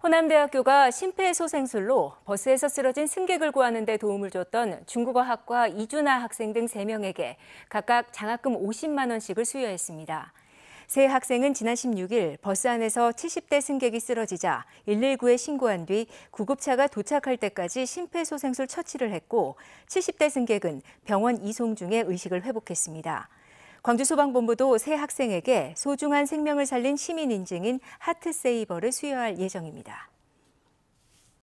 호남대학교가 심폐소생술로 버스에서 쓰러진 승객을 구하는 데 도움을 줬던 중국어학과 이준아 학생 등 3명에게 각각 장학금 50만 원씩을 수여했습니다. 세 학생은 지난 16일 버스 안에서 70대 승객이 쓰러지자 119에 신고한 뒤 구급차가 도착할 때까지 심폐소생술 처치를 했고 70대 승객은 병원 이송 중에 의식을 회복했습니다. 광주소방본부도 새 학생에게 소중한 생명을 살린 시민 인증인 하트세이버를 수여할 예정입니다.